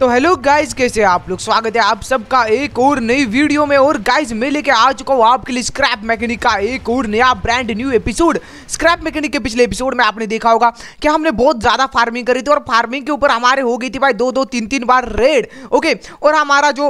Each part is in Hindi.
तो हेलो गाइज कैसे आप लोग स्वागत है आप सबका एक और नई वीडियो में और गाइज मैं लेके आ चुका हूँ आपके लिए स्क्रैप मैकेनिक का एक और नया brand new episode scrap mechanic के पिछले एपिसोड में आपने देखा होगा कि हमने बहुत ज़्यादा फार्मिंग करी थी और फार्मिंग के ऊपर हमारे हो गई थी भाई दो दो तीन तीन बार रेड ओके और हमारा जो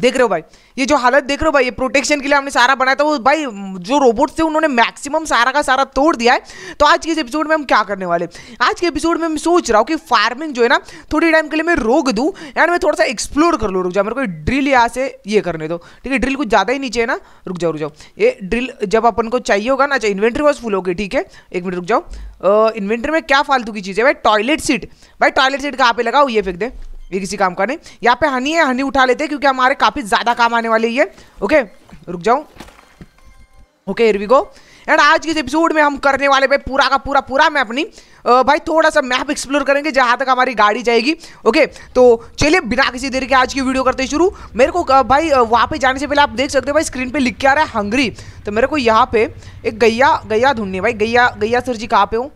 देख रहे हो भाई ये जो हालत देख रहे हो भाई ये प्रोटेक्शन के लिए हमने सारा बनाया था वो भाई जो रोबोट्स थे उन्होंने मैक्सिमम सारा का सारा तोड़ दिया है तो आज के इस एपिसोड में हम क्या करने वाले आज के एपिसोड में मैं सोच रहा हूँ कि फार्मिंग जो है ना थोड़ी टाइम के लिए मैं रोक दूँ एंड मैं थोड़ा सा एक्सप्लोर कर लूँ रुक जाओ मेरे को ड्रिल यहाँ से ये करने दो ठीक है ड्रिल कुछ ज़्यादा ही नीचे है ना रुक जाओ रुक जाओ ये ड्रिल जब अपन को चाहिए होगा ना अच्छा इन्वेंट्री वॉज फुल होगी ठीक है एक मिनट रुक जाओ इन्वेंट्री में क्या फालतू की चीज़ है भाई टॉयलेट सीट भाई टॉयलेट सीट कहाँ पे लगाओ ये फेंक दे ये किसी काम का नहीं यहाँ पे हनी है हनी उठा लेते हैं क्योंकि हमारे काफ़ी ज़्यादा काम आने वाले ही है ओके रुक जाओ ओके हिरवी गो एंड आज के एपिसोड में हम करने वाले भाई पूरा का पूरा पूरा मैं अपनी भाई थोड़ा सा मैप एक्सप्लोर करेंगे जहाँ तक हमारी गाड़ी जाएगी ओके तो चलिए बिना किसी देर के आज की वीडियो करते शुरू मेरे को भाई वहाँ पे जाने से पहले आप देख सकते हो भाई स्क्रीन पे लिख के आ रहा है हंगरी तो मेरे को यहाँ पे एक गैया गैया ढूंढनी भाई गैया गैया सर जी कहाँ पे हूँ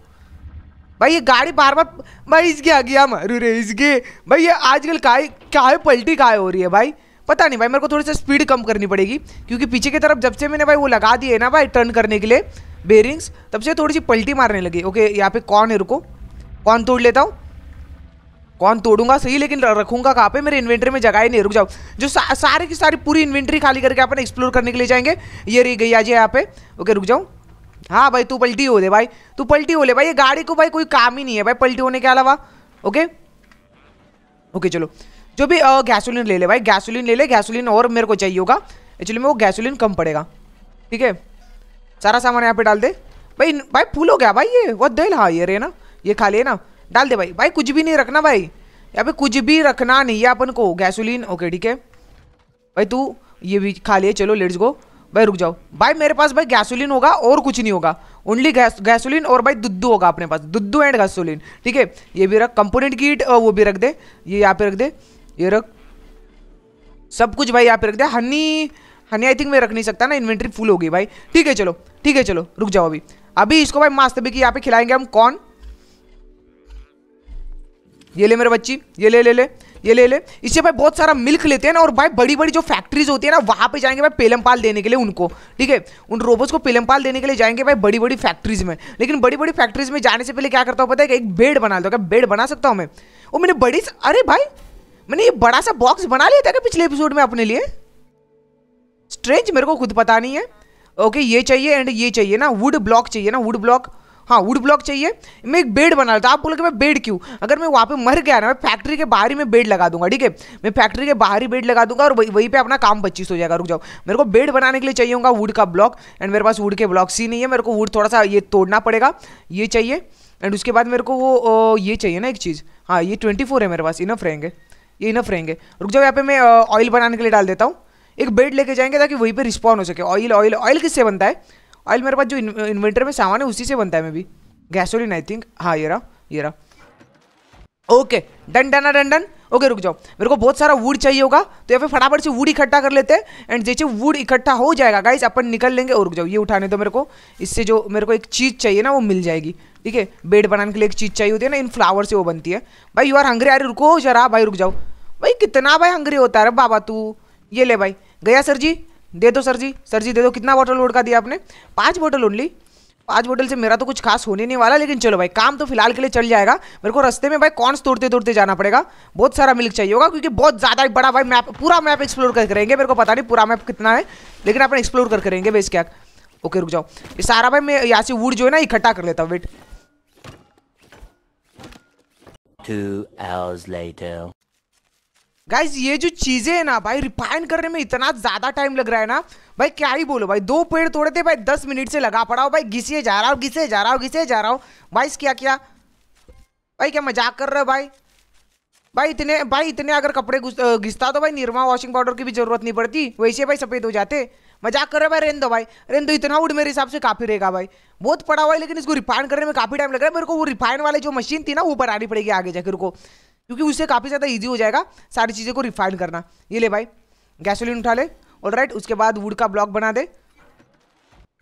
भाई ये गाड़ी बार बार भाई इसके आ गया मारू रे इसके भाई ये आजकल का क्या है पलटी काय हो रही है भाई पता नहीं भाई मेरे को थोड़ी सी स्पीड कम करनी पड़ेगी क्योंकि पीछे की तरफ जब से मैंने भाई वो लगा दिए ना भाई टर्न करने के लिए बेरिंग्स तब से थोड़ी सी पलटी मारने लगी ओके यहाँ पे कौन है रुको कौन तोड़ लेता हूँ कौन तोड़ूंगा सही लेकिन रखूंगा कहाँ पे मेरे इन्वेंट्री में जगह ही नहीं रुक जाओ जो सा, सारे की सारी पूरी इन्वेंट्री खाली करके अपन एक्सप्लोर करने के लिए जाएंगे ये रही गई आज यहाँ पे ओके रुक जाऊँ हाँ भाई तू पलटी हो दे भाई तू पलटी हो ले भाई ये गाड़ी को भाई कोई काम ही नहीं है भाई पलटी होने के अलावा ओके ओके चलो जो भी गैसोलिन ले ले भाई गैसोलिन ले ले गैसोलिन और मेरे को चाहिए होगा एक्चुअली में वो गैसोलिन कम पड़ेगा ठीक है सारा सामान यहाँ पे डाल दे भाई भाई फूल हो गया भाई ये वह दिल हाँ ये रे ना ये खा लिए ना डाल दे भाई भाई कुछ भी नहीं रखना भाई यहाँ पे कुछ भी रखना नहीं है अपन को गैसोलिन ओके ठीक है भाई तू ये भी खा लिए चलो लेट्स गो भाई रुक जाओ भाई मेरे पास भाई गैसोलीन होगा और कुछ नहीं होगा ओनली गैसोलीन और भाई दुद्दू होगा अपने पास दुद्दू एंड गैसोलीन ठीक है ये भी रख कंपोनेंट कीट वो भी रख दे ये यहाँ पे रख दे ये रख सब कुछ भाई यहाँ पे रख दे हनी हनी आई थिंक मैं रख नहीं सकता ना इन्वेंट्री फुल होगी भाई ठीक है चलो ठीक है चलो रुक जाओ अभी अभी इसको भाई मास्त भी यहाँ पे खिलाएंगे हम कौन ये ले मेरे बच्ची ये ले ले ले ये ले ले इससे भाई बहुत सारा मिल्क लेते हैं ना और भाई बड़ी बड़ी जो फैक्ट्रीज होती है ना वहाँ पे जाएंगे भाई पाल देने के लिए उनको ठीक है उन रोबोट्स को पेलम पाल देने के लिए जाएंगे भाई बड़ी बड़ी फैक्ट्रीज में लेकिन बड़ी बड़ी फैक्ट्रीज में जाने से पहले क्या करता हूँ पता है एक बेड बना लेता क्या बेड बना सकता हूँ मैं वो मैंने बड़ी अरे भाई मैंने ये बड़ा सा बॉक्स बना लिया था क्या पिछले एपिसोड में अपने लिए स्ट्रेंज मेरे को खुद पता नहीं है ओके ये चाहिए एंड ये चाहिए ना वुड ब्लॉक चाहिए ना वुड ब्लॉक हाँ वुड ब्लॉक चाहिए मैं एक बेड बना लेता आप बोलोगे मैं बेड क्यों अगर मैं वहाँ पे मर गया ना मैं फैक्ट्री के बाहर ही मैं बेड लगा दूंगा ठीक है मैं फैक्ट्री के बाहर ही बेड लगा दूंगा और वही वहीं पर अपना काम पच्चीस हो जाएगा रुक जाओ मेरे को बेड बनाने के लिए चाहिए होगा वुड का ब्लॉक एंड मेरे पास वुड के ब्लॉक्स ही नहीं है मेरे को वुड थोड़ा सा ये तोड़ना पड़ेगा ये चाहिए एंड उसके बाद मेरे को वो ये चाहिए ना एक चीज़ हाँ ये ट्वेंटी फोर है मेरे पास इनफ रहेंगे ये इनफ रहेंगे रुक जाओ यहाँ पे मैं ऑयल बनाने के लिए डाल देता हूँ एक बेड लेके जाएंगे ताकि वहीं पे रिस्पॉन्ड हो सके ऑयल ऑयल ऑयल किससे बनता है ऑयल मेरे पास जो इन्वेंटर में सामान है उसी से बनता है मैं भी गैसोलिन आई थिंक हाँ ये रहा ये रहा okay done done done done okay रुक जाओ मेरे को बहुत सारा वुड चाहिए होगा तो या फिर फटाफट से वुड इकट्ठा कर लेते हैं एंड जैसे वुड इकट्ठा हो जाएगा गाइस अपन निकल लेंगे और रुक जाओ ये उठाने तो मेरे को इससे जो मेरे को एक चीज़ चाहिए ना वो मिल जाएगी ठीक है बेड बनाने के लिए एक चीज़ चाहिए होती है ना इन फ्लावर से वो बनती है भाई यू आर हंग्री अरे रुको जरा भाई रुक जाओ भाई कितना भाई हंग्री होता है बाबा तू ये ले भाई गया सर जी दे दो सर जी सर जी दे दो कितना बॉटल वोट का दिया आपने पाँच बॉटल ओनली पाँच बोतल से मेरा तो कुछ खास होने नहीं वाला लेकिन चलो भाई काम तो फिलहाल के लिए चल जाएगा मेरे को रस्ते में भाई कॉन्स तोड़ते तोड़ते जाना पड़ेगा बहुत सारा मिल्क चाहिए होगा क्योंकि बहुत ज़्यादा बड़ा भाई मैप पूरा मैप एक्सप्लोर करके करेंगे मेरे को पता नहीं पूरा मैप कितना है लेकिन आप एक्सप्लोर करके करेंगे बेस क्या ओके रुक जाओ ये सारा भाई मैं यहाँ से वुड जो है ना इकट्ठा कर लेता हूँ वेट गाइज ये जो चीज़ें है ना भाई रिफाइन करने में इतना ज़्यादा टाइम लग रहा है ना भाई क्या ही बोलो भाई दो पेड़ तोड़े थे भाई दस मिनट से लगा पड़ा हो भाई घिसे जा रहा हूँ घिसे जा रहा हो घिसे जा रहा हूँ भाई क्या क्या भाई क्या मजाक कर रहे हो भाई भाई इतने भाई इतने अगर कपड़े घिसता तो भाई निरमा वॉशिंग पाउडर की भी जरूरत नहीं पड़ती वैसे भाई सफ़ेद हो जाते मजाक कर रहे भाई रेंदो भाई रेंदो इतना वुड मेरे हिसाब से काफ़ी रहेगा भाई बहुत पड़ा हुआ है लेकिन इसको रिफाइन करने में काफ़ी टाइम लग रहा है मेरे को वो रिफाइन वाली जो मशीन थी ना वो बनानी पड़ेगी आगे जाकर को क्योंकि उससे काफ़ी ज़्यादा ईजी हो जाएगा सारी चीज़ें को रिफाइन करना ये ले भाई गैसोलिन उठा ले और राइट उसके बाद वुड का ब्लॉक बना दे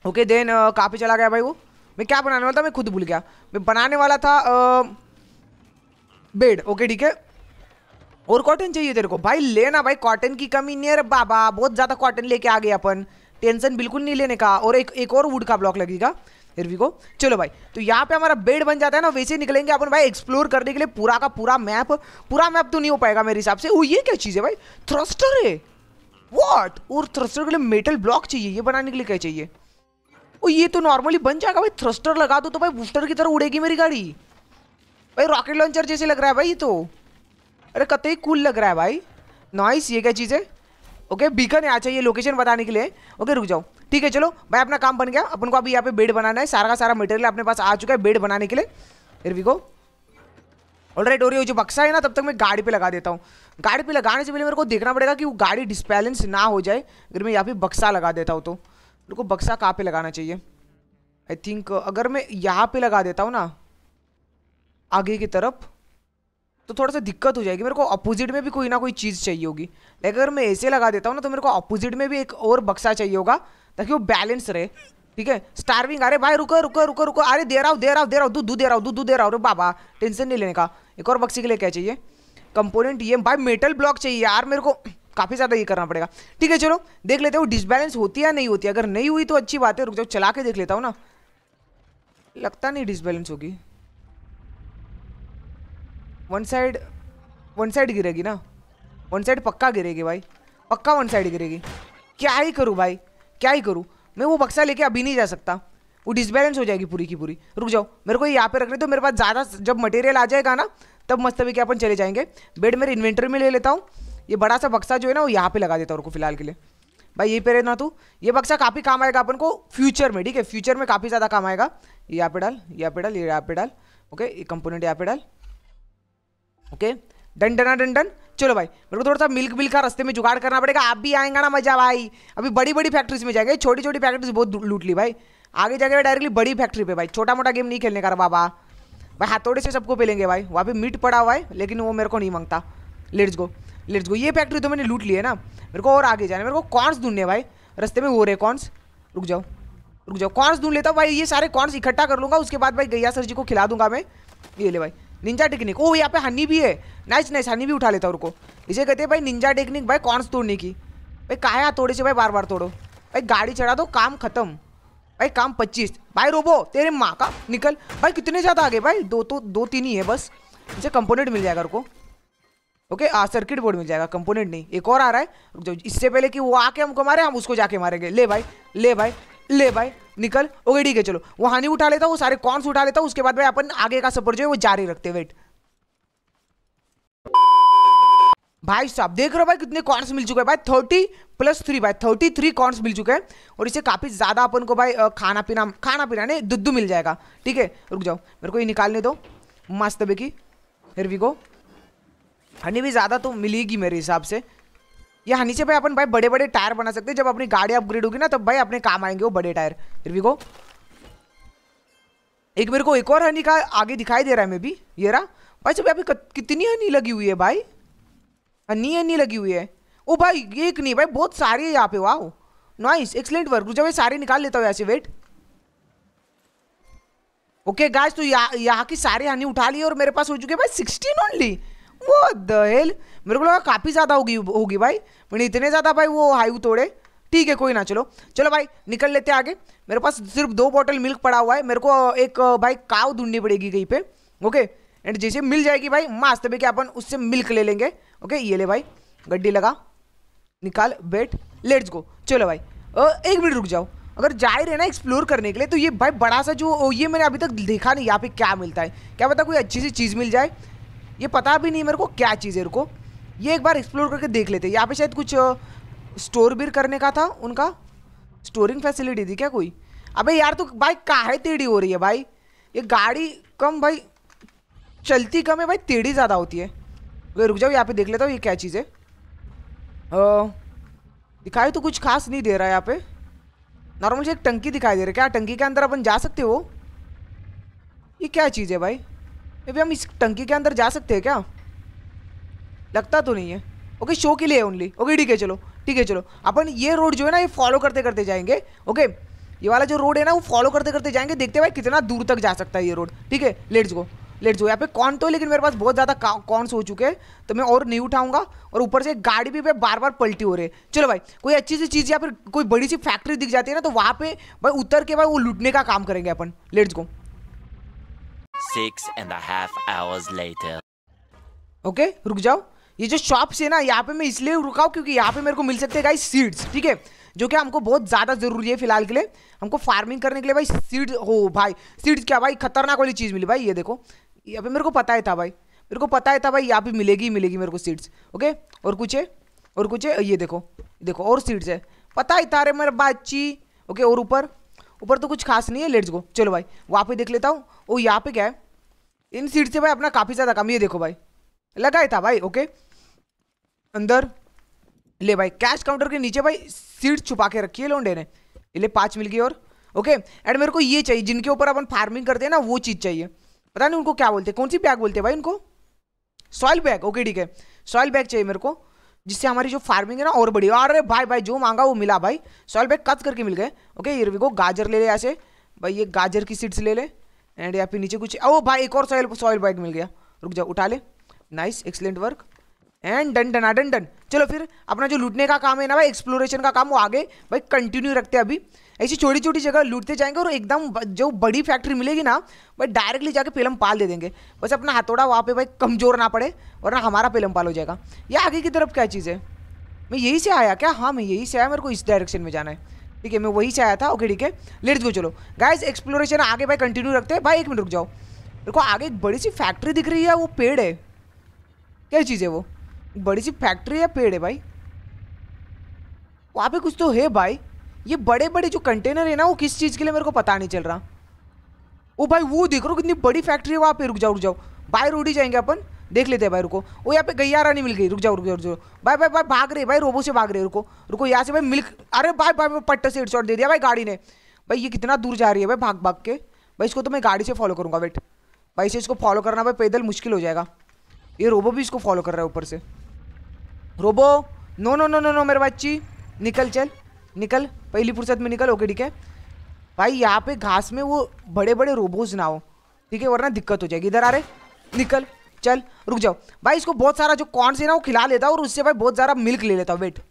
ओके देन काफ़ी चला गया भाई वो मैं क्या बनाने वाला था मैं खुद भूल गया मैं बनाने वाला था बेड uh, ओके ठीक है और कॉटन चाहिए तेरे को भाई लेना भाई कॉटन की कमी नहीं है बाबा बहुत ज़्यादा कॉटन लेके आ गए अपन टेंशन बिल्कुल नहीं लेने का और एक एक और वुड का ब्लॉक लगेगा को चलो भाई तो यहाँ पे हमारा बेड बन जाता है ना वैसे निकलेंगे अपन भाई एक्सप्लोर करने के लिए पूरा का पूरा मैप पूरा मैप तो नहीं हो पाएगा मेरे हिसाब से वो ये क्या चीज़ है भाई थ्रस्टर है वॉट और थ्रस्टर के लिए मेटल ब्लॉक चाहिए ये बनाने के लिए क्या चाहिए वो ये तो नॉर्मली बन जाएगा भाई थ्रस्टर लगा दो तो भाई बूस्टर की तरह उड़ेगी मेरी गाड़ी भाई रॉकेट लॉन्चर जैसे लग रहा है भाई तो अरे कतई कूल लग रहा है भाई नॉइस ये क्या चीज़ है ओके बीकन आ चाहिए लोकेशन बताने के लिए ओके रुक जाओ ठीक है चलो भाई अपना काम बन गया अपन को अभी यहाँ पे बेड बनाना है सारा का सारा मटेरियल अपने पास आ चुका है बेड बनाने के लिए फिर भी को ऑलराइट और ये जो बक्सा है ना तब तक मैं गाड़ी पे लगा देता हूँ गाड़ी पे लगाने से पहले मेरे को देखना पड़ेगा कि वो गाड़ी डिस्बैलेंस ना हो जाए अगर मैं यहाँ पे बक्सा लगा देता हूँ तो मेरे को बक्सा कहाँ पे लगाना चाहिए आई थिंक अगर मैं यहाँ पे लगा देता हूँ ना आगे की तरफ तो थोड़ा सा दिक्कत हो जाएगी मेरे को अपोजिट में भी कोई ना कोई चीज़ चाहिए होगी लेकिन अगर मैं ऐसे लगा देता हूँ ना तो मेरे को अपोजिट में भी एक और बक्सा चाहिए होगा ताकि वो बैलेंस रहे ठीक है स्टार्विंग अरे भाई रुको रुको रुको रुको अरे दे रहा हूँ दे रहा हूँ दे रहा हूँ दूध दे रहा हूँ दूध दे रहा हूँ बाबा टेंशन नहीं लेने का एक और बक्सी के लिए क्या चाहिए कंपोनेंट ये भाई मेटल ब्लॉक चाहिए यार मेरे को काफ़ी ज़्यादा ये करना पड़ेगा ठीक है चलो देख लेते हो डिसबैलेंस होती है या नहीं होती अगर नहीं हुई तो अच्छी बात है रुक जाओ चला के देख लेता हूँ ना लगता नहीं डिसबैलेंस होगी वन साइड वन साइड गिरेगी ना वन साइड पक्का गिरेगी भाई पक्का वन साइड गिरेगी क्या ही करूँ भाई क्या ही करूँ मैं वो बक्सा लेके अभी नहीं जा सकता वो डिसबैलेंस हो जाएगी पूरी की पूरी रुक जाओ मेरे को यहाँ पे रख रहे तो मेरे पास ज़्यादा जब मटेरियल आ जाएगा ना तब मस्त भी अपन चले जाएंगे बेड मेरे इन्वेंटरी में ले लेता हूँ ये बड़ा सा बक्सा जो है ना वो यहाँ पे लगा देता हूँ उनको फिलहाल के लिए भाई यही पे रहना तू ये बक्सा काफ़ी काम आएगा अपन को फ्यूचर में ठीक है फ्यूचर में काफ़ी ज़्यादा काम आएगा ये यहाँ पे डाल यहाँ पे डाल ये यहाँ पे डाल ओके ये कंपोनेंट यहाँ पे डाल ओके okay? डन डना डन डन चलो भाई मेरे को थोड़ा सा मिल्क बिल का रस्ते में जुगाड़ करना पड़ेगा आप भी आएंगे ना मजा भाई अभी बड़ी बड़ी फैक्ट्रीज में जाएंगे छोटी छोटी फैक्ट्रीज बहुत लूट ली भाई आगे जाके डायरेक्टली बड़ी फैक्ट्री पे भाई छोटा मोटा गेम नहीं खेलने का बाबा भाई हाथोड़े से सबको पेलेंगे भाई वहाँ पे मीट पड़ा हुआ है लेकिन वो मेरे को नहीं मांगता लेट्स गो लेट्स गो ये फैक्ट्री तो मैंने लूट ली है ना मेरे को और आगे जाना है मेरे को कॉर्न्स ढूंढने भाई रस्ते में हो रहे कॉन्स रुक जाओ रुक जाओ कॉर्न्स ढूंढ लेता हूँ भाई ये सारे कॉन्स इकट्ठा कर लूँगा उसके बाद भाई गैया सर जी को खिला दूंगा मैं ये ले भाई निंजा टेक्निक ओ यहाँ पे हनी भी है नाइस नाइस हनी भी उठा लेता उनको इसे कहते हैं भाई निंजा टेक्निक भाई कौन से तोड़ने की भाई है थोड़े से भाई बार बार तोड़ो भाई गाड़ी चढ़ा दो काम खत्म भाई काम पच्चीस भाई रोबो तेरे माँ का निकल भाई कितने ज़्यादा आगे भाई दो तो दो तीन ही है बस इसे कंपोनेंट मिल जाएगा उनको ओके आ सर्किट बोर्ड मिल जाएगा कंपोनेंट नहीं एक और आ रहा है इससे पहले कि वो आके हमको मारे हम उसको जाके मारेंगे ले भाई ले भाई ले भाई निकल ओके ठीक है चलो वो हानि उठा लेता हूँ सारे कॉर्न उठा लेता हूँ उसके बाद भाई अपन आगे का सफर जो है वो जारी रखते वेट भाई साहब देख रहे हो भाई कितने कॉर्न्स मिल चुके हैं भाई थर्टी प्लस थ्री भाई थर्टी थ्री कॉर्न्स मिल चुके हैं और इसे काफ़ी ज़्यादा अपन को भाई खाना पीना खाना पीना नहीं दुद्धू मिल जाएगा ठीक है रुक जाओ मेरे को ये निकालने दो मस्त बेकी फिर भी को हनी भी ज़्यादा तो मिलेगी मेरे हिसाब से यहाँ नीचे भाई अपन भाई बड़े बड़े टायर बना सकते हैं जब अपनी गाड़ी अपग्रेड होगी ना तब भाई अपने काम आएंगे वो बड़े टायर फिर भी को एक मेरे को एक और हनी का आगे दिखाई दे रहा है मे भी ये रहा भाई सब अभी कितनी हनी लगी हुई है भाई हनी हनी लगी हुई है ओ भाई ये एक नहीं भाई बहुत सारी है यहाँ पे वाह नाइस एक्सलेंट वर्क जब भाई सारी निकाल लेता हूँ ऐसे वेट ओके गाइस तो यहाँ की सारी हनी उठा ली और मेरे पास हो चुके भाई सिक्सटीन ओनली वो हेल मेरे को लगा काफ़ी ज़्यादा होगी होगी भाई मैंने इतने ज़्यादा भाई वो हाई तोड़े ठीक है कोई ना चलो चलो भाई निकल लेते आगे मेरे पास सिर्फ दो बॉटल मिल्क पड़ा हुआ है मेरे को एक भाई काव ढूंढनी पड़ेगी कहीं पे ओके एंड जैसे मिल जाएगी भाई मास्त भी कि अपन उससे मिल्क ले लेंगे ओके ये ले भाई गड्डी लगा निकाल बैठ लेट्स गो चलो भाई एक मिनट रुक जाओ अगर जा रहे ना एक्सप्लोर करने के लिए तो ये भाई बड़ा सा जो ये मैंने अभी तक देखा नहीं यहाँ पे क्या मिलता है क्या पता कोई अच्छी सी चीज़ मिल जाए ये पता भी नहीं मेरे को क्या चीज़ है रुको ये एक बार एक्सप्लोर करके देख लेते यहाँ पे शायद कुछ स्टोर भी करने का था उनका स्टोरिंग फैसिलिटी थी क्या कोई अबे यार तो भाई काहे टेढ़ी हो रही है भाई ये गाड़ी कम भाई चलती कम है भाई टेढ़ी ज़्यादा होती है रुक जाओ यहाँ पे देख लेता हूँ ये क्या चीज़ है दिखाई तो कुछ खास नहीं दे रहा है यहाँ पे नॉर्मल से एक टंकी दिखाई दे रही है क्या टंकी के अंदर अपन जा सकते हो ये क्या चीज़ है भाई अभी हम इस टंकी के अंदर जा सकते हैं क्या लगता तो नहीं है ओके शो के लिए ओनली ओके ठीक है चलो ठीक है चलो अपन ये रोड जो है ना ये फॉलो करते करते जाएंगे ओके ये वाला जो रोड है ना वो फॉलो करते करते जाएंगे देखते भाई कितना दूर तक जा सकता है ये रोड ठीक है लेट्स गो लेट्स गो यहाँ पे कौन तो लेकिन मेरे पास बहुत ज़्यादा कॉन्स हो चुके हैं तो मैं और नहीं उठाऊंगा और ऊपर से गाड़ी भी बार बार पलटी हो रही है चलो भाई कोई अच्छी सी चीज़ या फिर कोई बड़ी सी फैक्ट्री दिख जाती है ना तो वहाँ पे भाई उतर के भाई वो लुटने का काम करेंगे अपन let's go six and a half hours later. Okay okay, रुक जाओ ये जो शॉप्स है ना यहाँ पे मैं इसलिए रुकाऊ क्योंकि यहाँ पे मेरे को मिल सकते हैं सीड्स ठीक है जो कि हमको बहुत ज़्यादा ज़रूरी है फिलहाल के लिए हमको फार्मिंग करने के लिए भाई सीड हो भाई सीड्स क्या भाई खतरनाक वाली चीज़ मिली भाई ये देखो यहाँ पे मेरे को पता ही था भाई मेरे को पता ही था भाई यहाँ पे मिलेगी मिलेगी मेरे को सीड्स ओके और कुछ है और कुछ है ये देखो देखो और सीड्स है पता ही था अरे मेरे बाची ओके और ऊपर ऊपर तो कुछ खास नहीं है लेट्स गो चलो भाई वहाँ पे देख लेता हूँ वो यहाँ पे क्या है इन सीट से भाई अपना काफ़ी ज़्यादा काम ये देखो भाई लगा ही था भाई ओके अंदर ले भाई कैश काउंटर के नीचे भाई सीट छुपा के रखी है लोंडे ने ले पाँच मिल गई और ओके एंड मेरे को ये चाहिए जिनके ऊपर अपन फार्मिंग करते हैं ना वो चीज़ चाहिए पता नहीं उनको क्या बोलते हैं कौन सी बैग बोलते हैं भाई उनको सॉइल बैग ओके ठीक है सॉइल बैग चाहिए मेरे को जिससे हमारी जो फार्मिंग है ना और बढ़ी अरे भाई भाई जो मांगा वो मिला भाई सॉइल बैग कट करके मिल गए ओके ये गो गाजर ले ले ऐसे भाई ये गाजर की सीड्स ले ले एंड यहाँ पे नीचे कुछ ओ भाई एक और सॉइल सॉइल बाइक मिल गया रुक जाओ उठा ले nice excellent work and done done done done चलो फिर अपना जो लूटने का काम है ना भाई एक्सप्लोरेशन का काम वो आगे भाई कंटिन्यू रखते हैं अभी ऐसी छोटी छोटी जगह लूटते जाएंगे और एकदम जो बड़ी फैक्ट्री मिलेगी ना भाई डायरेक्टली जाके पेलम पाल दे देंगे बस अपना हथौड़ा वहाँ पे भाई कमज़ोर ना पड़े वरना हमारा पेलम पाल हो जाएगा या आगे की तरफ क्या चीज़ है मैं यहीं से आया क्या हाँ मैं यहीं से आया मेरे को इस डायरेक्शन में जाना है ठीक है मैं वही से आया था ओके ठीक है लेट्स गो चलो गाइस एक्सप्लोरेशन आगे भाई कंटिन्यू रखते हैं भाई एक मिनट रुक जाओ देखो आगे एक बड़ी सी फैक्ट्री दिख रही है वो पेड़ है क्या चीज़ है वो बड़ी सी फैक्ट्री या पेड़ है भाई वहाँ पर कुछ तो है भाई ये बड़े बड़े जो कंटेनर है ना वो किस चीज़ के लिए मेरे को पता नहीं चल रहा वो भाई वो देख रहा हूँ कितनी बड़ी फैक्ट्री है वहाँ पर रुक जाओ रुक जाओ बाय रोड ही जाएंगे अपन देख लेते हैं भाई रुको वो यहाँ पे गैया रानी मिल गई रुक जाओ रुक जाओ रुक जाओ भाई भाई भाई भाग रहे भाई रोबो से भाग रहे रुको रुको यहाँ से भाई मिल्क अरे भाई भाई पट्टे से हेडशॉट दे दिया भाई गाड़ी ने भाई ये कितना दूर जा रही है भाई भाग भाग के भाई इसको तो मैं गाड़ी से फॉलो करूँगा वेट भाई से इसको फॉलो करना भाई पैदल मुश्किल हो जाएगा ये रोबो भी इसको फॉलो कर रहा है ऊपर से robo no no no no no मेरे बच्ची निकल चल निकल पहली फुर्सत में निकल ओके ठीक है भाई यहाँ पे घास में वो बड़े बड़े रोबोज ना हो ठीक है वरना दिक्कत हो जाएगी इधर आ रहे निकल चल रुक जाओ भाई इसको बहुत सारा जो कॉर्न है ना वो खिला लेता हूँ और उससे भाई बहुत ज़्यादा मिल्क ले लेता हूँ वेट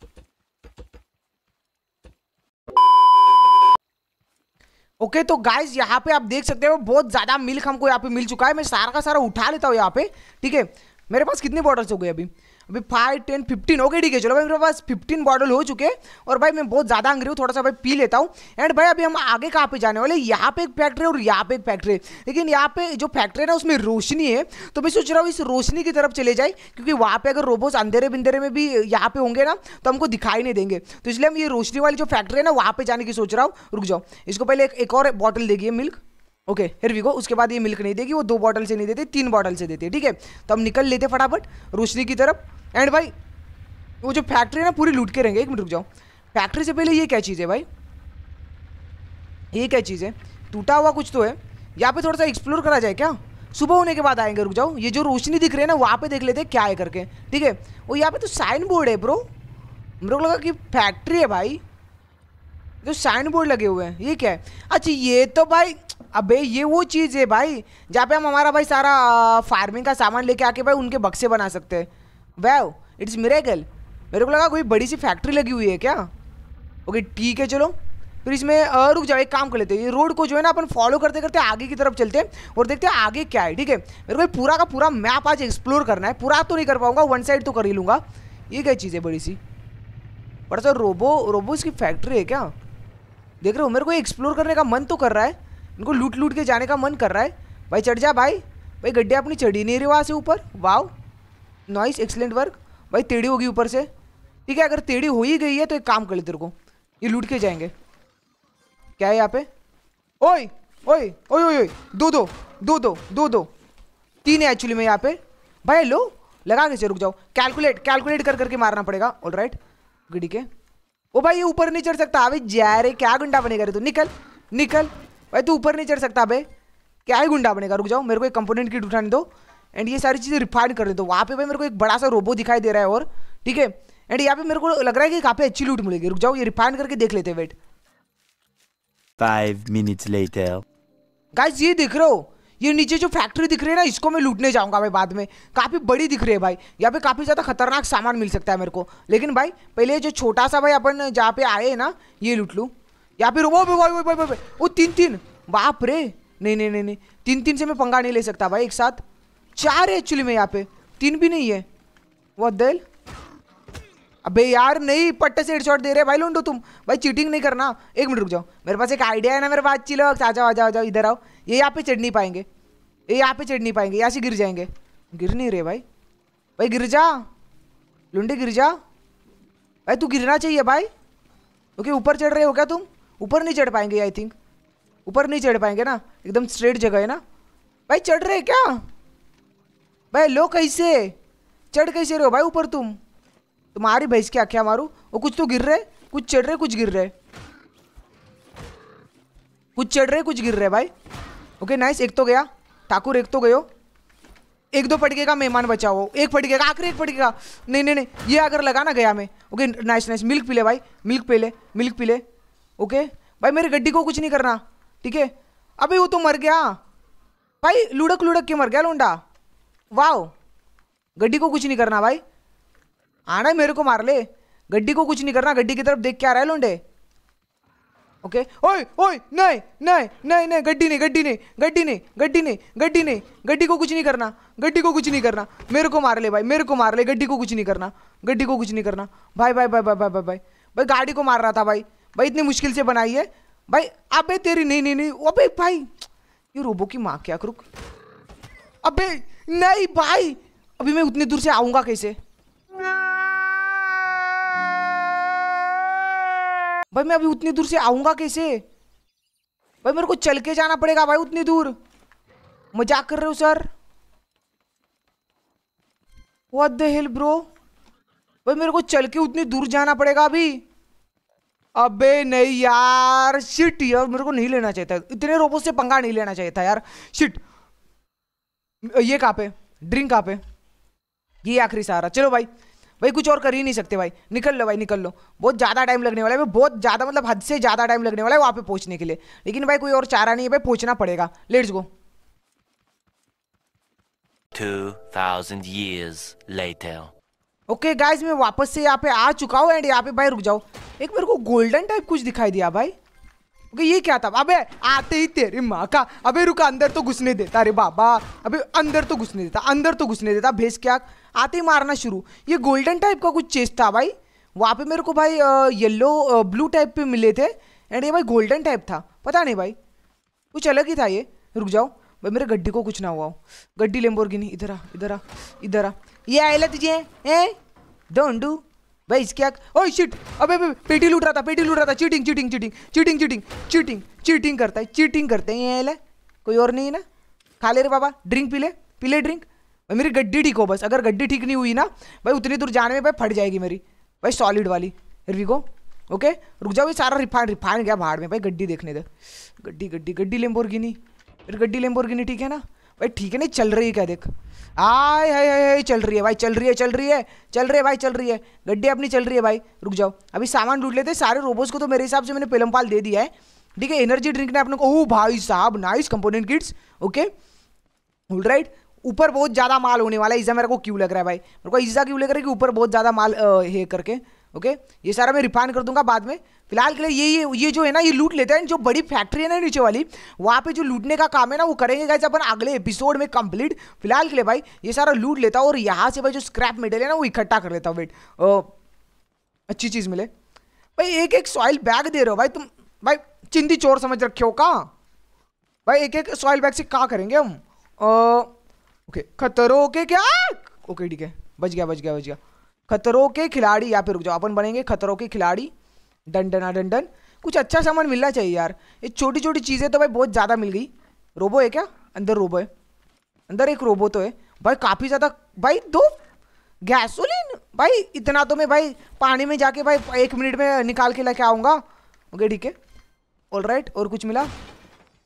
ओके okay, तो गाइस यहाँ पे आप देख सकते हो बहुत ज़्यादा मिल्क हमको यहाँ पे मिल चुका है मैं सारा का सारा उठा लेता हूँ यहाँ पे ठीक है मेरे पास कितनी बॉटल्स हो गई अभी अभी फाइव टेन फिफ्टीन ओके ठीक है चलो भाई मेरे पास फिफ्टीन बॉटल हो चुके और भाई मैं बहुत ज़्यादा अंग्री हूँ थोड़ा सा भाई पी लेता हूँ एंड भाई अभी हम आगे कहाँ पे जाने वाले यहाँ पे एक फैक्ट्री और यहाँ पे एक फैक्ट्री है लेकिन यहाँ पे जो फैक्ट्री है ना उसमें रोशनी है तो मैं सोच रहा हूँ इस रोशनी की तरफ चले जाए क्योंकि वहाँ पे अगर रोबोट्स अंधेरे बिंधेरे में भी यहाँ पे होंगे ना तो हमको दिखाई नहीं देंगे तो इसलिए हम ये रोशनी वाली जो फैक्ट्री है ना वहाँ पे जाने की सोच रहा हूँ रुक जाओ इसको पहले एक और बॉटल देगी milk okay here we go उसके बाद ये मिल्क नहीं देगी वो दो बॉटल से नहीं देती तीन बॉटल से देती है ठीक है तो हम निकल लेते फटाफट रोशनी की तरफ एंड भाई वो जो फैक्ट्री है ना पूरी लूट के रहेंगे एक मिनट रुक जाओ फैक्ट्री से पहले ये क्या चीज़ है भाई ये क्या चीज़ है टूटा हुआ कुछ तो है यहाँ पे थोड़ा सा एक्सप्लोर करा जाए क्या सुबह होने के बाद आएंगे रुक जाओ ये जो रोशनी दिख रही है ना वहाँ पे देख लेते क्या है करके ठीक है वो यहाँ पे तो साइन बोर्ड है ब्रो मेरे को लगा कि फैक्ट्री है भाई जो साइन बोर्ड लगे हुए हैं ये क्या है अच्छा ये तो भाई अबे ये वो चीज़ है भाई जहाँ पे हम हमारा भाई सारा फार्मिंग का सामान लेके आके भाई उनके बक्से बना सकते हैं वैव इट्स मिरेकल मेरे को लगा कोई बड़ी सी फैक्ट्री लगी हुई है क्या ओके ठीक है चलो फिर इसमें रुक जाओ एक काम कर लेते हैं ये रोड को जो है ना अपन फॉलो करते करते आगे की तरफ चलते हैं और देखते हैं आगे क्या है ठीक है मेरे को पूरा का पूरा मैप आज एक्सप्लोर करना है पूरा तो नहीं कर पाऊंगा वन साइड तो कर ही लूँगा ये क्या चीज़ है बड़ी सी बड़ा सा रोबो रोबो इसकी फैक्ट्री है क्या देख रहे हो मेरे को एक्सप्लोर करने का मन तो कर रहा है इनको लूट लूट के जाने का मन कर रहा है भाई चढ़ जा भाई भाई गड्ढे अपनी चढ़ी नहीं रही वहाँ से ऊपर वाव नॉइस एक्सलेंट वर्क भाई टेढ़ी होगी ऊपर से ठीक है अगर टेढ़ी हो ही गई है तो एक काम कर ले तेरे को ये लूट के जाएंगे क्या है यहाँ पे ओए ओए ओए ओए दो दो दो दो दो दो तीन है एक्चुअली में यहाँ पे भाई लो लगा के से रुक जाओ कैलकुलेट कैलकुलेट कर करके मारना पड़ेगा ऑल राइट गड़ी के ओ भाई ये ऊपर नहीं चढ़ सकता अभी जा रे क्या गुंडा बनेगा रे तू निकल निकल भाई तू ऊपर नहीं चढ़ सकता अबे क्या ही गुंडा बनेगा रुक जाओ मेरे को एक कंपोनेंट किट उठाने दो एंड ये सारी चीज़ें रिफाइन कर दे दो वहाँ पे भाई मेरे को एक बड़ा सा रोबो दिखाई दे रहा है और ठीक है एंड यहाँ पे मेरे को लग रहा है कि काफ़ी अच्छी लूट मिलेगी रुक जाओ ये रिफाइन करके देख लेते wait five minutes later guys ये देख रहे हो ये नीचे जो फैक्ट्री दिख रही है ना इसको मैं लूटने जाऊंगा भाई बाद में काफ़ी बड़ी दिख रही है भाई यहाँ पे काफ़ी ज़्यादा खतरनाक सामान मिल सकता है मेरे को लेकिन भाई पहले जो छोटा सा भाई अपन जहाँ पे आए ना ये लूट लू या फिर वो भाई भाई वो तीन तीन बाप रे नहीं नहीं नहीं नहीं तीन तीन से मैं पंगा नहीं ले सकता भाई एक साथ चार है एक्चुअली में यहाँ पे तीन भी नहीं है वो दिल अबे यार नहीं पट्टे से हेडशॉट दे रहे भाई लूडो तुम भाई चीटिंग नहीं करना एक मिनट रुक जाओ मेरे पास एक आइडिया है ना मेरे पास आ जाओ आ जाओ आ जाओ इधर आओ ये यहाँ पे चढ़ नहीं पाएंगे ये यहाँ पे चढ़ नहीं पाएंगे यहाँ से गिर जाएंगे गिर नहीं रहे भाई भाई गिर जा लुंडे गिर जा भाई तू गिरना चाहिए भाई ओके ऊपर चढ़ रहे हो क्या तुम ऊपर नहीं चढ़ पाएंगे आई थिंक ऊपर नहीं चढ़ पाएंगे ना एकदम स्ट्रेट जगह है ना भाई चढ़ रहे क्या भाई लो कैसे चढ़ कैसे रहे हो भाई ऊपर तुम तुम्हारी तो भैंस की आख्या मारू वो कुछ तो गिर रहे कुछ चढ़ रहे कुछ गिर रहे कुछ चढ़ रहे कुछ गिर रहे भाई ओके नाइस एक तो गया ठाकुर एक तो गयो एक दो फटके का मेहमान बचा हो एक फटके का आखिरी एक फटके का नहीं नहीं नहीं ये अगर लगा ना गया मैं ओके नाइस नाइस मिल्क पी ले भाई मिल्क पी ले मिल्क पी ले ओके भाई मेरी गड्डी को कुछ नहीं करना ठीक है अभी वो तो मर गया भाई लुढ़क लुढ़क के मर गया लोंडा वाह गड्डी को कुछ नहीं करना भाई आना मेरे को मार ले गड्डी को कुछ नहीं करना गड्डी की तरफ देख के आ रहा है लोंडे ओके ओए ओए नहीं नहीं नहीं नहीं गड्डी नहीं गड्डी नहीं गड्डी नहीं गड्डी नहीं गड्डी नहीं गड्डी को कुछ नहीं करना गड्डी को कुछ नहीं करना मेरे को मार ले भाई मेरे को मार ले गड्डी को कुछ नहीं करना गड्डी को कुछ नहीं करना भाई भाई भाई भाई भाई भाई भाई भाई गाड़ी को मार रहा था भाई भाई इतनी मुश्किल से बनाई है भाई अब तेरी नहीं नहीं नहीं अबे भाई ये रोबो की माँ क्या करूँ अबे नहीं भाई अभी मैं उतनी दूर से आऊँगा कैसे भाई मैं अभी उतनी दूर से आऊंगा कैसे भाई मेरे को चल के जाना पड़ेगा भाई उतनी दूर मजाक कर रहे हो sir what the hell bro भाई मेरे को चल के उतनी दूर जाना पड़ेगा अभी अबे नहीं यार शिट यार मेरे को नहीं लेना चाहिए था इतने रोबोट से पंगा नहीं लेना चाहिए था यार शिट ये कहाँ पे ड्रिंक कहाँ पे ये आखिरी सहारा चलो भाई भाई कुछ और कर ही नहीं सकते भाई निकल लो भाई निकल लो बहुत ज़्यादा टाइम लगने वाला है बहुत ज़्यादा मतलब हद से ज़्यादा टाइम लगने वाला है वहाँ पे पहुँचने के लिए लेकिन भाई कोई और चारा नहीं है भाई पहुँचना पड़ेगा let's go 2000 years later okay okay, मैं वापस से यहाँ पे आ चुका हूँ एंड यहाँ पे भाई रुक जाओ एक मेरे को गोल्डन टाइप कुछ दिखाई दिया भाई ओके okay, ये क्या था अबे आते ही तेरी माँ का अबे रुका अंदर तो घुसने देता अरे बाबा अबे अंदर तो घुसने देता अंदर तो घुसने देता भेज क्या आते ही मारना शुरू ये गोल्डन टाइप का कुछ चेस्ट था भाई वहाँ पे मेरे को भाई येलो ब्लू टाइप पे मिले थे एंड ये भाई गोल्डन टाइप था पता नहीं भाई कुछ अलग ही था ये रुक जाओ भाई मेरे गड्डी को कुछ ना हुआ हो गड्डी लेम्बोर्गिनी इधर आ इधर आ इधर आ ये आयला तुझे हैं डोंट डू भाई इसके आग ओह शिट अबे पेटी लूट रहा था पेटी लूट रहा था cheating cheating cheating cheating cheating cheating cheating करता है चीटिंग करते हैं ये आयला कोई और नहीं है ना खा ले रे बाबा ड्रिंक पी ले पी ले ड्रिंक भाई मेरी गड्डी ठीक हो बस अगर गड्डी ठीक नहीं हुई ना भाई उतनी दूर जाने में भाई फट जाएगी मेरी भाई सॉलिड वाली हिर वी ओके रुक जाओ भाई सारा रिफाइन रिफाइन गया भाड़ में भाई गड्डी देखने दे गड्डी गड्डी गड्डी लेम्बोर्गिनी फिर गड्डी नहीं ठीक है ना भाई ठीक है नहीं चल रही है क्या देख आय हाय हाय चल रही है भाई चल रही है चल रही है चल रही है भाई चल रही है गड्डी अपनी चल रही है भाई रुक जाओ अभी सामान लूट लेते सारे रोबोट्स को तो मेरे हिसाब से मैंने पेलम पाल दे दिया है ठीक है एनर्जी ड्रिंक ने अपने को ओ भाई साहब nice component kids okay all right ऊपर बहुत ज़्यादा माल होने वाला है ऐसा मेरे को क्यों लग रहा है भाई मेरे को ईजा क्यों लग रहा है कि ऊपर बहुत ज़्यादा माल है करके ओके ये सारा मैं रिफाइन कर दूंगा बाद में फिलहाल के लिए ये ये जो है ना ये लूट लेते हैं जो बड़ी फैक्ट्री है ना नीचे वाली वहाँ पे जो लूटने का काम है ना वो करेंगे कैसे अपन अगले एपिसोड में कंप्लीट फिलहाल के लिए भाई ये सारा लूट लेता हूँ और यहाँ से भाई जो स्क्रैप मेटेरियल है ना वो इकट्ठा कर लेता हूँ वेट अच्छी चीज़ मिले भाई एक एक सॉइल बैग दे रहे हो भाई तुम भाई चिंदी चोर समझ रखे हो कहाँ भाई एक एक सॉइल बैग से कहाँ करेंगे हम ओके खतरों के क्या ओके ठीक है बच गया बच गया बच गया खतरों के खिलाड़ी या फिर रुक जाओ अपन बनेंगे खतरों के खिलाड़ी डन डंडन डन डन कुछ अच्छा सामान मिलना चाहिए यार ये छोटी छोटी चीज़ें तो भाई बहुत ज़्यादा मिल गई रोबो है क्या अंदर रोबो है अंदर एक रोबो तो है भाई काफ़ी ज़्यादा भाई दो गैसोलीन भाई इतना तो मैं भाई पानी में जाके भाई एक मिनट में निकाल के लेके आऊँगा ओके ठीक है ऑल और कुछ मिला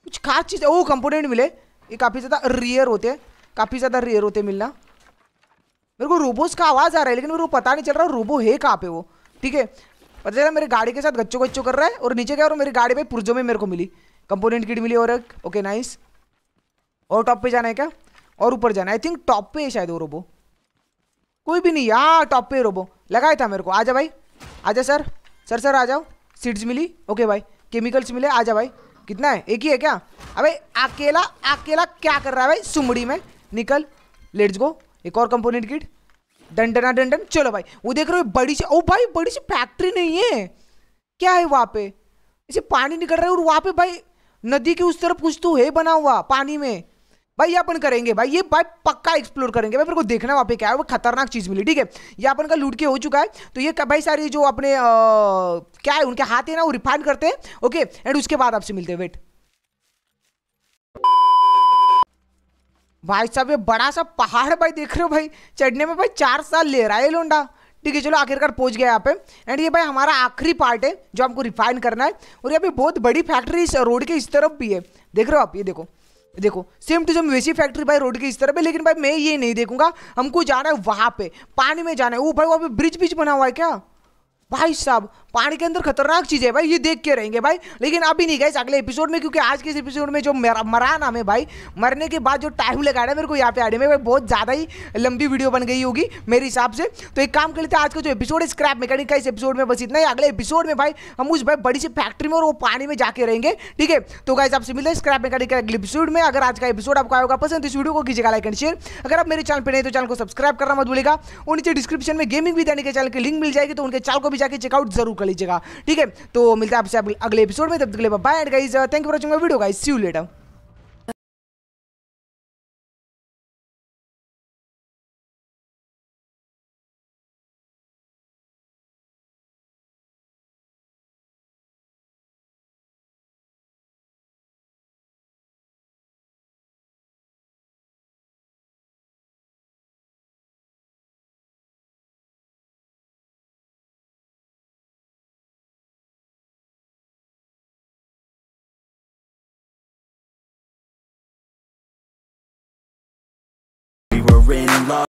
कुछ खास चीज़ ओ कंपोनेंट मिले ये काफ़ी ज़्यादा रियर होते हैं काफ़ी ज़्यादा रेयर होते मिलना मेरे को रोबोस का आवाज़ आ रहा है लेकिन मेरे को पता नहीं चल रहा रोबो है कहाँ पे वो ठीक है पता चला मेरे गाड़ी के साथ गच्चो गच्चो कर रहा है और नीचे गया और मेरी गाड़ी भाई पुरजो में मेरे को मिली कंपोनेंट किट मिली और एक ओके नाइस और टॉप पे जाना है क्या और ऊपर जाना आई थिंक टॉप पे है शायद वो रोबो कोई भी नहीं यहाँ टॉप पे रोबो लगाया था मेरे को आ भाई आ सर सर सर आ जाओ सीड्स मिली ओके भाई केमिकल्स मिले आ भाई कितना है एक ही है क्या अबे अकेला अकेला क्या कर रहा है भाई सुमड़ी में निकल लेट्स गो एक और कंपोनेंट किट डंडना डंडन चलो भाई वो देख रहे हो बड़ी सी ओ भाई बड़ी सी फैक्ट्री नहीं है क्या है वहाँ पे इसे पानी निकल रहा है और वहाँ पे भाई नदी के उस तरफ कुछ तो है बना हुआ पानी में भाई ये अपन करेंगे भाई ये भाई पक्का एक्सप्लोर करेंगे भाई मेरे को देखना वहाँ पे क्या है वो खतरनाक चीज़ मिली ठीक है ये अपन का लूट के हो चुका है तो ये भाई सारी जो अपने आ, क्या है उनके हाथ है ना वो रिफाइन करते हैं ओके एंड उसके बाद आपसे मिलते हैं वेट भाई साहब ये बड़ा सा पहाड़ भाई देख रहे हो भाई चढ़ने में भाई चार साल ले रहा है लोंडा ठीक है चलो आखिरकार पहुंच गया यहाँ पे एंड ये भाई हमारा आखिरी पार्ट है जो हमको रिफाइन करना है और यहाँ पे बहुत बड़ी फैक्ट्री इस रोड के इस तरफ भी है देख रहे हो आप ये देखो देखो सेम टू सेम वैसी फैक्ट्री भाई रोड के इस तरफ है लेकिन भाई मैं ये नहीं देखूंगा हमको जाना है वहाँ पे पानी में जाना है वो भाई वहाँ पे ब्रिज ब्रिज बना हुआ है क्या भाई साहब पानी के अंदर खतरनाक चीज़ है भाई ये देख के रहेंगे भाई लेकिन अभी नहीं गए अगले एपिसोड में क्योंकि आज के इस एपिसोड में जो मरा नाम है भाई मरने के बाद जो टाइम लगा रहा है मेरे को यहाँ पे आने में भाई बहुत ज़्यादा ही लंबी वीडियो बन गई होगी मेरे हिसाब से तो एक काम कर लेते हैं आज का जो एपिसोड है स्क्रैप मैकेनिक का इस एपिसोड में बस इतना ही अगले एपिसोड में भाई हम उस भाई बड़ी सी फैक्ट्री में और वो पानी में जाके रहेंगे ठीक है तो गाइज आपसे मिलते हैं स्क्रैप मैकेनिक अगले एपिसोड में अगर आज का एपिसोड आपको आएगा पसंद इस वीडियो को कीजिएगा लाइक एंड शेयर अगर आप मेरे चैनल पर नहीं तो चैनल को सब्सक्राइब करना मत भूलेगा और नीचे डिस्क्रिप्शन में गेमिंग भी देने के चैनल की लिंक मिल जाएगी तो उनके चैनल को भी भी जाकर चेकआउट जरूर कर लीजिएगा ठीक है तो मिलता है आपसे अगले एपिसोड में तब तक के लिए bye and guys thank you for watching video guys see you later love.